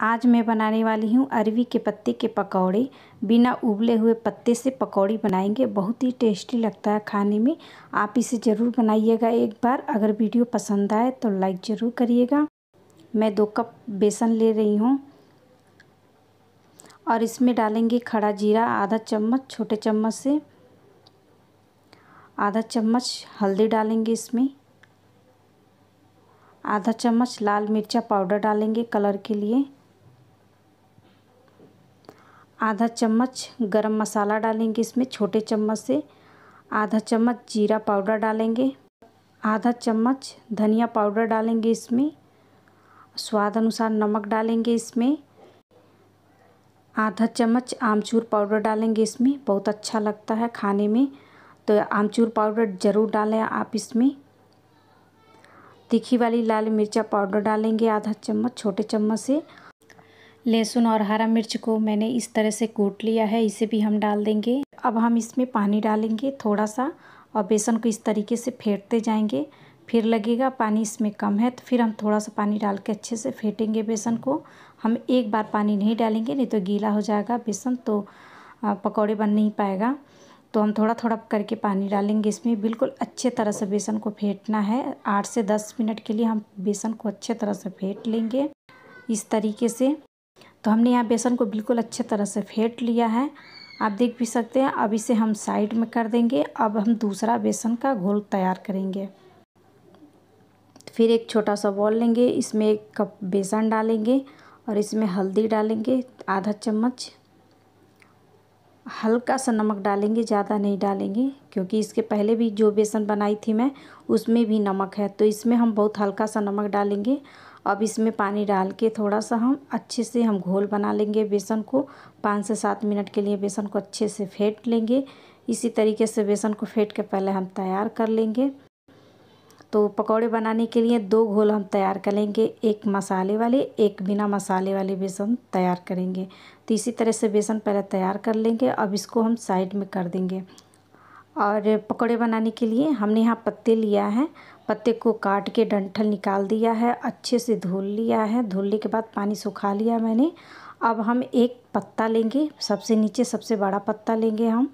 आज मैं बनाने वाली हूँ अरवी के पत्ते के पकौड़े बिना उबले हुए पत्ते से पकौड़ी बनाएंगे बहुत ही टेस्टी लगता है खाने में आप इसे ज़रूर बनाइएगा एक बार अगर वीडियो पसंद आए तो लाइक ज़रूर करिएगा मैं दो कप बेसन ले रही हूँ और इसमें डालेंगे खड़ा जीरा आधा चम्मच छोटे चम्मच से आधा चम्मच हल्दी डालेंगे इसमें आधा चम्मच लाल मिर्चा पाउडर डालेंगे कलर के लिए आधा चम्मच गरम मसाला डालेंगे इसमें छोटे चम्मच से आधा चम्मच जीरा पाउडर डालेंगे आधा चम्मच धनिया पाउडर डालेंगे इसमें स्वाद अनुसार नमक डालेंगे इसमें आधा चम्मच आमचूर पाउडर डालेंगे इसमें बहुत अच्छा लगता है खाने में तो आमचूर पाउडर ज़रूर डालें आप इसमें तीखी वाली लाल मिर्चा पाउडर डालेंगे आधा चम्मच छोटे चम्मच से लहसुन और हरा मिर्च को मैंने इस तरह से कूट लिया है इसे भी हम डाल देंगे अब हम इसमें पानी डालेंगे थोड़ा सा और बेसन को इस तरीके से फेंटते जाएंगे फिर लगेगा पानी इसमें कम है तो फिर हम थोड़ा सा पानी डाल के अच्छे से फेंटेंगे बेसन को हम एक बार पानी नहीं डालेंगे नहीं तो गीला हो जाएगा बेसन तो पकौड़े बन नहीं पाएगा तो हम थोड़ा थोड़ा करके पानी डालेंगे इसमें बिल्कुल अच्छे तरह से बेसन को फेंटना है आठ से दस मिनट के लिए हम बेसन को अच्छे तरह से फेंट लेंगे इस तरीके से तो हमने यहाँ बेसन को बिल्कुल अच्छे तरह से फेंट लिया है आप देख भी सकते हैं अब इसे हम साइड में कर देंगे अब हम दूसरा बेसन का घोल तैयार करेंगे फिर एक छोटा सा बॉल लेंगे इसमें एक कप बेसन डालेंगे और इसमें हल्दी डालेंगे आधा चम्मच हल्का सा नमक डालेंगे ज़्यादा नहीं डालेंगे क्योंकि इसके पहले भी जो बेसन बनाई थी मैं उसमें भी नमक है तो इसमें हम बहुत हल्का सा नमक डालेंगे अब इसमें पानी डाल के थोड़ा सा हम अच्छे से हम घोल बना लेंगे बेसन को पाँच से सात मिनट के लिए बेसन को अच्छे से फेंट लेंगे इसी तरीके से बेसन को फेंट के पहले हम तैयार कर लेंगे तो पकौड़े बनाने के लिए दो घोल हम तैयार कर लेंगे एक मसाले वाले एक बिना मसाले वाले बेसन तैयार करेंगे तो इसी तरह से बेसन पहले तैयार कर लेंगे अब इसको हम साइड में कर देंगे और पकौड़े बनाने के लिए हमने यहाँ पत्ते लिया है पत्ते को काट के डंठल निकाल दिया है अच्छे से धुल लिया है धुलने के बाद पानी सुखा लिया मैंने अब हम एक पत्ता लेंगे सबसे नीचे सबसे बड़ा पत्ता लेंगे हम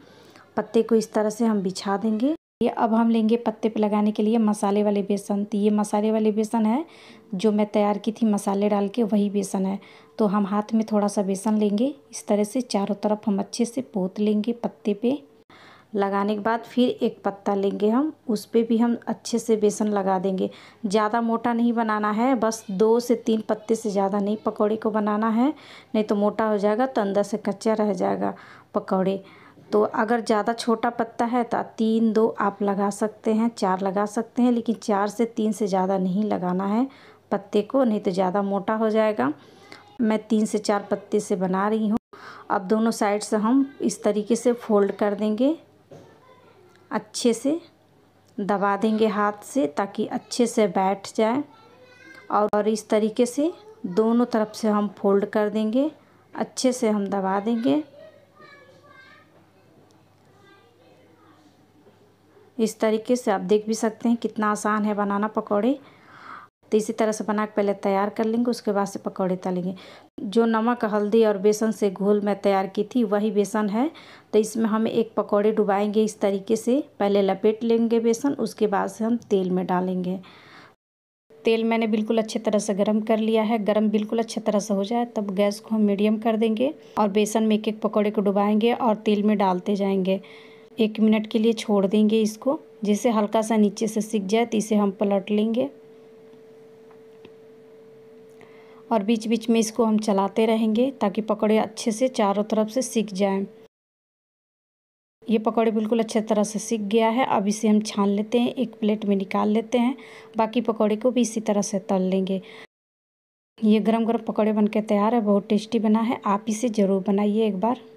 पत्ते को इस तरह से हम बिछा देंगे ये अब हम लेंगे पत्ते पर लगाने के लिए मसाले वाले बेसन तो ये मसाले वाले बेसन है जो मैं तैयार की थी मसाले डाल के वही बेसन है तो हम हाथ में थोड़ा सा बेसन लेंगे इस तरह से चारों तरफ हम अच्छे से पोत लेंगे पत्ते पे लगाने के बाद फिर एक पत्ता लेंगे हम उस पर भी हम अच्छे से बेसन लगा देंगे ज़्यादा मोटा नहीं बनाना है बस दो से तीन पत्ते से ज़्यादा नहीं पकौड़े को बनाना है नहीं तो मोटा हो जाएगा तो अंदर से कच्चा रह जाएगा पकौड़े तो अगर ज़्यादा छोटा पत्ता है तो तीन दो आप लगा सकते हैं चार लगा सकते हैं लेकिन चार से तीन से ज़्यादा नहीं लगाना है पत्ते को नहीं तो ज़्यादा मोटा हो जाएगा मैं तीन से चार पत्ते से बना रही हूँ अब दोनों साइड से हम इस तरीके से फोल्ड कर देंगे अच्छे से दबा देंगे हाथ से ताकि अच्छे से बैठ जाए और इस तरीके से दोनों तरफ से हम फोल्ड कर देंगे अच्छे से हम दबा देंगे इस तरीके से आप देख भी सकते हैं कितना आसान है बनाना पकौड़े तो इसी तरह से बना के पहले तैयार कर लेंगे उसके बाद से पकौड़े तलेंगे जो नमक हल्दी और बेसन से घोल मैं तैयार की थी वही बेसन है तो इसमें हम एक पकौड़े डुबाएंगे इस तरीके से पहले लपेट लेंगे बेसन उसके बाद से हम तेल में डालेंगे तेल मैंने बिल्कुल अच्छे तरह से गर्म कर लिया है गर्म बिल्कुल अच्छे तरह से हो जाए तब गैस को हम मीडियम कर देंगे और बेसन में एक एक पकौड़े को डुबाएंगे और तेल में डालते जाएंगे एक मिनट के लिए छोड़ देंगे इसको जिसे हल्का सा नीचे से सिक जाए तो इसे हम पलट लेंगे और बीच बीच में इसको हम चलाते रहेंगे ताकि पकौड़े अच्छे से चारों तरफ से सीख जाए ये पकौड़े बिल्कुल अच्छे तरह से सीख गया है अब इसे हम छान लेते हैं एक प्लेट में निकाल लेते हैं बाकी पकौड़े को भी इसी तरह से तल लेंगे ये गरम गरम पकौड़े बनके तैयार है बहुत टेस्टी बना है आप इसे ज़रूर बनाइए एक बार